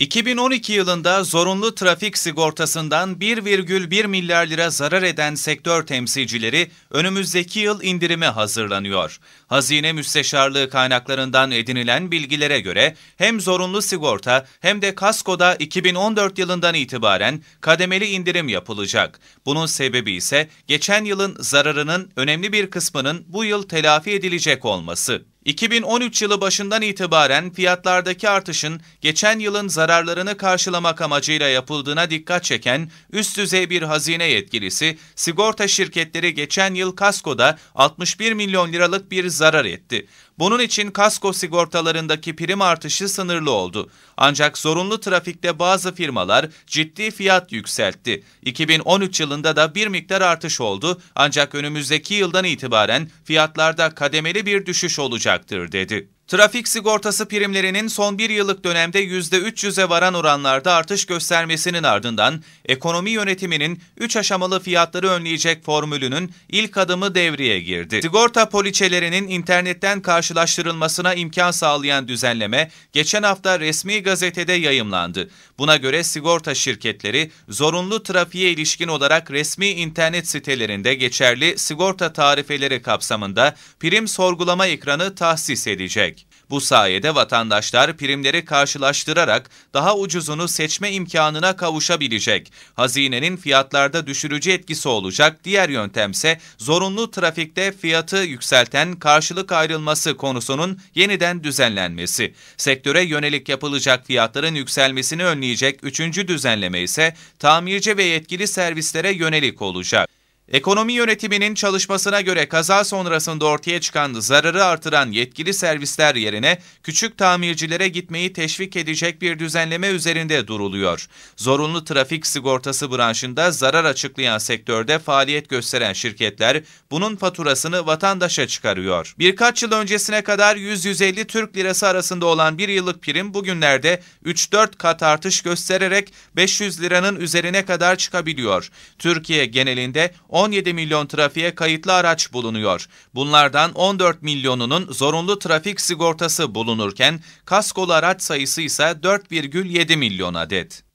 2012 yılında zorunlu trafik sigortasından 1,1 milyar lira zarar eden sektör temsilcileri önümüzdeki yıl indirime hazırlanıyor. Hazine Müsteşarlığı kaynaklarından edinilen bilgilere göre hem zorunlu sigorta hem de kaskoda 2014 yılından itibaren kademeli indirim yapılacak. Bunun sebebi ise geçen yılın zararının önemli bir kısmının bu yıl telafi edilecek olması. 2013 yılı başından itibaren fiyatlardaki artışın geçen yılın zararlarını karşılamak amacıyla yapıldığına dikkat çeken üst düzey bir hazine yetkilisi, sigorta şirketleri geçen yıl kaskoda 61 milyon liralık bir zarar etti. Bunun için kasko sigortalarındaki prim artışı sınırlı oldu. Ancak zorunlu trafikte bazı firmalar ciddi fiyat yükseltti. 2013 yılında da bir miktar artış oldu ancak önümüzdeki yıldan itibaren fiyatlarda kademeli bir düşüş olacak olacaktır dedi. Trafik sigortası primlerinin son bir yıllık dönemde %300'e varan oranlarda artış göstermesinin ardından ekonomi yönetiminin 3 aşamalı fiyatları önleyecek formülünün ilk adımı devreye girdi. Sigorta poliçelerinin internetten karşılaştırılmasına imkan sağlayan düzenleme geçen hafta resmi gazetede yayımlandı. Buna göre sigorta şirketleri zorunlu trafiğe ilişkin olarak resmi internet sitelerinde geçerli sigorta tarifeleri kapsamında prim sorgulama ekranı tahsis edilecek. Bu sayede vatandaşlar primleri karşılaştırarak daha ucuzunu seçme imkanına kavuşabilecek. Hazinenin fiyatlarda düşürücü etkisi olacak. Diğer yöntemse zorunlu trafikte fiyatı yükselten karşılık ayrılması konusunun yeniden düzenlenmesi. Sektöre yönelik yapılacak fiyatların yükselmesini önleyecek üçüncü düzenleme ise tamirci ve yetkili servislere yönelik olacak. Ekonomi yönetiminin çalışmasına göre kaza sonrasında ortaya çıkan zararı artıran yetkili servisler yerine küçük tamircilere gitmeyi teşvik edecek bir düzenleme üzerinde duruluyor. Zorunlu trafik sigortası branşında zarar açıklayan sektörde faaliyet gösteren şirketler bunun faturasını vatandaşa çıkarıyor. Birkaç yıl öncesine kadar 100-150 Türk lirası arasında olan bir yıllık prim bugünlerde 3-4 kat artış göstererek 500 liranın üzerine kadar çıkabiliyor. Türkiye genelinde 17 milyon trafiğe kayıtlı araç bulunuyor. Bunlardan 14 milyonunun zorunlu trafik sigortası bulunurken kaskolu araç sayısı ise 4,7 milyon adet.